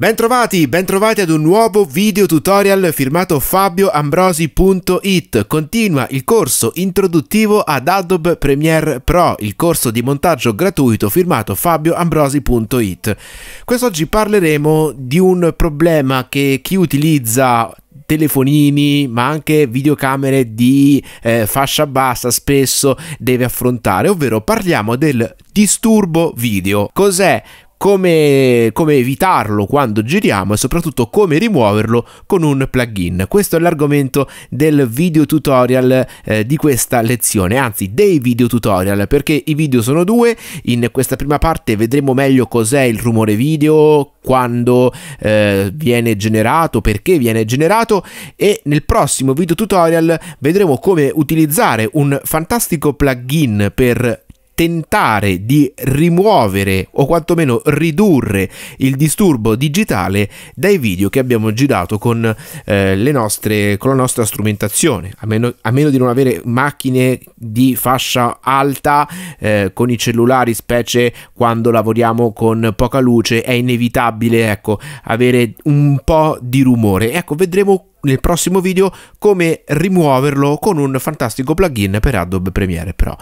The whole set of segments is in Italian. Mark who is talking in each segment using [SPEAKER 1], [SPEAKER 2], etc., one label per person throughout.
[SPEAKER 1] Bentrovati, bentrovati ad un nuovo video tutorial firmato fabioambrosi.it Continua il corso introduttivo ad Adobe Premiere Pro, il corso di montaggio gratuito firmato fabioambrosi.it Quest'oggi parleremo di un problema che chi utilizza telefonini ma anche videocamere di eh, fascia bassa spesso deve affrontare ovvero parliamo del disturbo video cos'è come, come evitarlo quando giriamo e soprattutto come rimuoverlo con un plugin. Questo è l'argomento del video tutorial eh, di questa lezione, anzi dei video tutorial, perché i video sono due, in questa prima parte vedremo meglio cos'è il rumore video, quando eh, viene generato, perché viene generato e nel prossimo video tutorial vedremo come utilizzare un fantastico plugin per tentare di rimuovere o quantomeno ridurre il disturbo digitale dai video che abbiamo girato con, eh, nostre, con la nostra strumentazione, a meno, a meno, di non avere macchine di fascia alta eh, con i cellulari, specie quando lavoriamo con poca luce, è inevitabile ecco, avere un po' di rumore. Ecco, vedremo nel prossimo video come rimuoverlo con un fantastico plugin per Adobe Premiere Pro.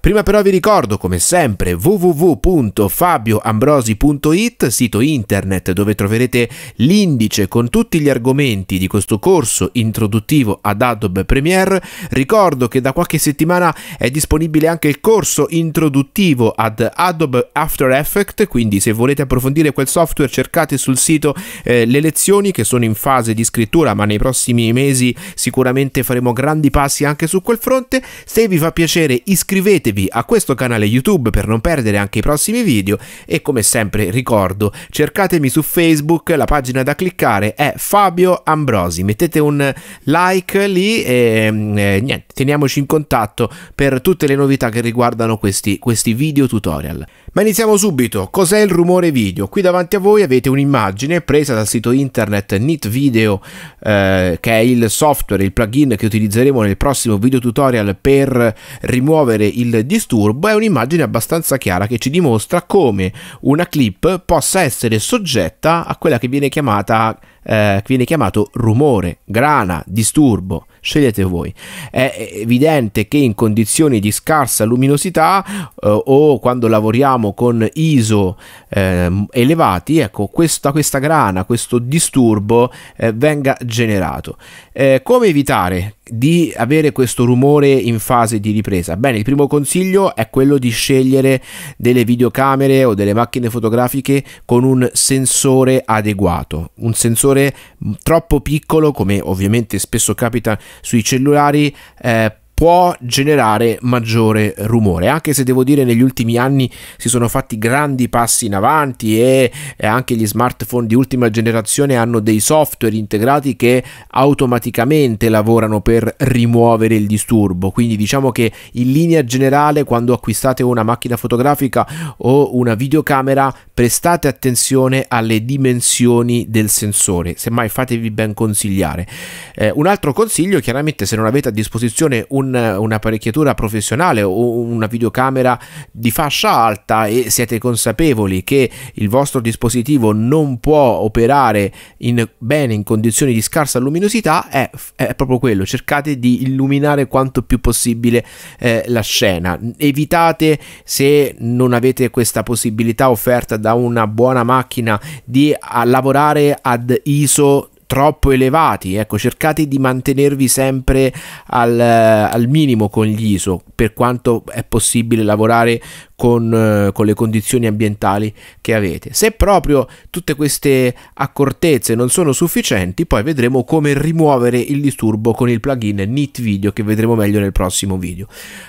[SPEAKER 1] Prima però vi ricordo come sempre www.fabioambrosi.it, sito internet dove troverete l'indice con tutti gli argomenti di questo corso introduttivo ad Adobe Premiere. Ricordo che da qualche settimana è disponibile anche il corso introduttivo ad Adobe After Effects, quindi se volete approfondire quel software cercate sul sito eh, le lezioni che sono in fase di scrittura ma nei prossimi prossimi mesi sicuramente faremo grandi passi anche su quel fronte. Se vi fa piacere iscrivetevi a questo canale YouTube per non perdere anche i prossimi video e come sempre ricordo cercatemi su Facebook, la pagina da cliccare è Fabio Ambrosi, mettete un like lì e, mm, e niente, teniamoci in contatto per tutte le novità che riguardano questi, questi video tutorial. Ma iniziamo subito. Cos'è il rumore video? Qui davanti a voi avete un'immagine presa dal sito internet Neat Video, eh, che è il software, il plugin che utilizzeremo nel prossimo video tutorial per rimuovere il disturbo. È un'immagine abbastanza chiara che ci dimostra come una clip possa essere soggetta a quella che viene chiamata eh, viene chiamato rumore, grana, disturbo, scegliete voi. È evidente che in condizioni di scarsa luminosità eh, o quando lavoriamo con ISO eh, elevati, ecco, questa, questa grana, questo disturbo eh, venga generato. Eh, come evitare di avere questo rumore in fase di ripresa? Bene, il primo consiglio è quello di scegliere delle videocamere o delle macchine fotografiche con un sensore adeguato, un sensore mm, troppo piccolo come ovviamente spesso capita sui cellulari eh, può generare maggiore rumore, anche se devo dire negli ultimi anni si sono fatti grandi passi in avanti e anche gli smartphone di ultima generazione hanno dei software integrati che automaticamente lavorano per rimuovere il disturbo, quindi diciamo che in linea generale quando acquistate una macchina fotografica o una videocamera prestate attenzione alle dimensioni del sensore, semmai fatevi ben consigliare. Eh, un altro consiglio chiaramente se non avete a disposizione un con un'apparecchiatura professionale o una videocamera di fascia alta e siete consapevoli che il vostro dispositivo non può operare in bene in condizioni di scarsa luminosità, è, è proprio quello, cercate di illuminare quanto più possibile eh, la scena, evitate se non avete questa possibilità offerta da una buona macchina di a lavorare ad ISO troppo elevati, ecco, cercate di mantenervi sempre al, al, minimo con gli ISO per quanto è possibile lavorare con, eh, con le condizioni ambientali che avete. Se proprio tutte queste accortezze non sono sufficienti, poi vedremo come rimuovere il disturbo con il plugin NIT Video che vedremo meglio nel prossimo video.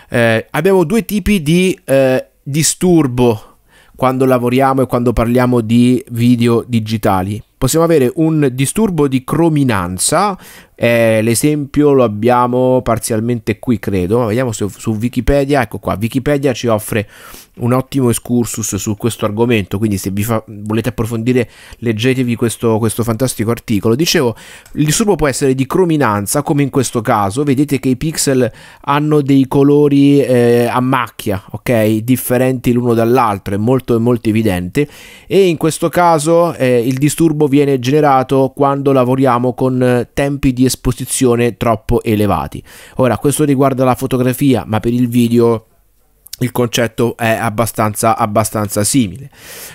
[SPEAKER 1] Eh, abbiamo due tipi di eh, disturbo quando lavoriamo e quando parliamo di video digitali possiamo avere un disturbo di crominanza. Eh, l'esempio lo abbiamo parzialmente qui, credo. Vediamo se su Wikipedia. Ecco qua, Wikipedia ci offre un ottimo excursus su questo argomento. Quindi, se vi fa, volete approfondire, leggetevi questo, questo fantastico articolo. Dicevo, il disturbo può essere di crominanza, come in questo caso. Vedete che i pixel hanno dei colori eh, a macchia, ok? Differenti l'uno dall'altro, è molto, molto evidente. E in questo caso eh, il disturbo tempo viene generato quando lavoriamo con eh, tempi di esposizione troppo elevati. Ora questo riguarda la fotografia, ma per il video il concetto è abbastanza, abbastanza, simile.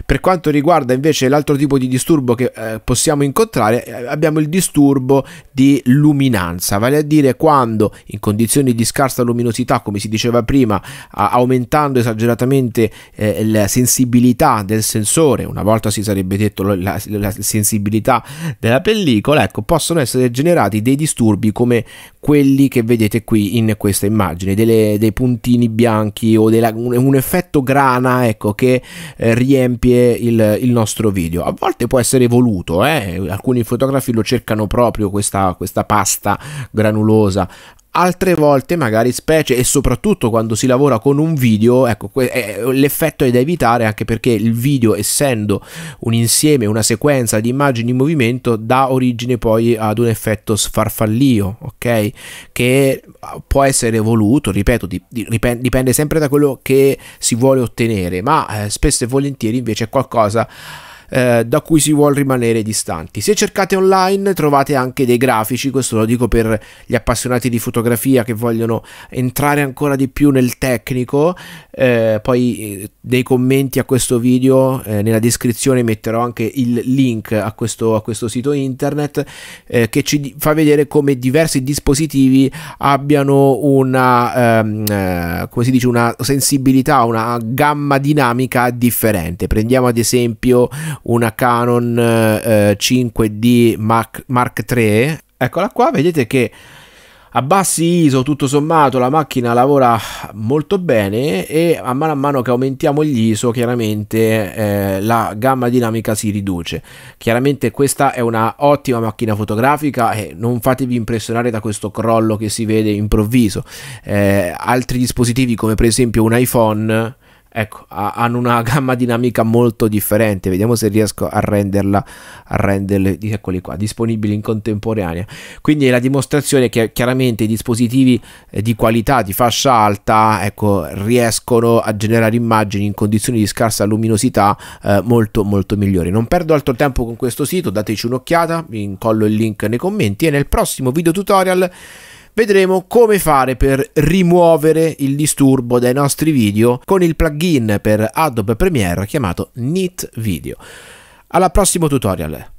[SPEAKER 1] Per quanto riguarda invece l'altro tipo di disturbo che eh, possiamo incontrare, eh, abbiamo il disturbo di luminanza, vale a dire quando in condizioni di scarsa luminosità, come si diceva prima, a, aumentando esageratamente eh, la sensibilità del sensore, una volta si sarebbe detto la, la sensibilità della pellicola, ecco, possono essere generati dei disturbi come quelli che vedete qui in questa immagine, delle, dei puntini bianchi o della, un, un, effetto grana ecco, che eh, riempie il, il, nostro video. A volte può essere voluto, eh? alcuni fotografi lo cercano proprio questa, questa pasta granulosa, Altre volte, magari specie e soprattutto quando si lavora con un video, ecco, eh, l'effetto è da evitare anche perché il video, essendo un insieme, una sequenza di immagini in movimento, dà origine poi ad un effetto sfarfallio, ok? Che può essere voluto, ripeto, dipende sempre da quello che si vuole ottenere, ma eh, spesso e volentieri invece è qualcosa eh, da cui si vuole rimanere distanti. Se cercate online trovate anche dei grafici, questo lo dico per gli appassionati di fotografia che vogliono entrare ancora di più nel tecnico, eh, poi eh, dei commenti a questo video eh, nella descrizione metterò anche il link a questo, a questo sito internet eh, che ci fa vedere come diversi dispositivi abbiano una, ehm, come si dice, una sensibilità, una gamma dinamica differente. Prendiamo ad esempio una Canon eh, 5D eh, Mark, Mark III. Eccola qua, vedete che a bassi ISO tutto sommato la macchina lavora molto bene e a mano a mano che aumentiamo gli ISO chiaramente eh, la gamma dinamica si riduce chiaramente questa è una ottima macchina fotografica e non fatevi impressionare da questo crollo che si vede improvviso eh, altri dispositivi come per esempio un iPhone ecco, hanno una gamma dinamica molto differente. Vediamo se riesco a renderla, a renderle, eccoli qua, disponibili in contemporanea. Quindi è la dimostrazione che chiaramente i dispositivi eh, di qualità di fascia alta, ecco, riescono a generare immagini in condizioni di scarsa luminosità eh, molto, molto migliori. Non perdo altro tempo con questo sito, dateci un'occhiata, vi incollo il link nei commenti e nel prossimo video tutorial vedremo come fare per rimuovere il disturbo dai nostri video con il plugin per Adobe Premiere chiamato Neat Video. Alla prossimo tutorial!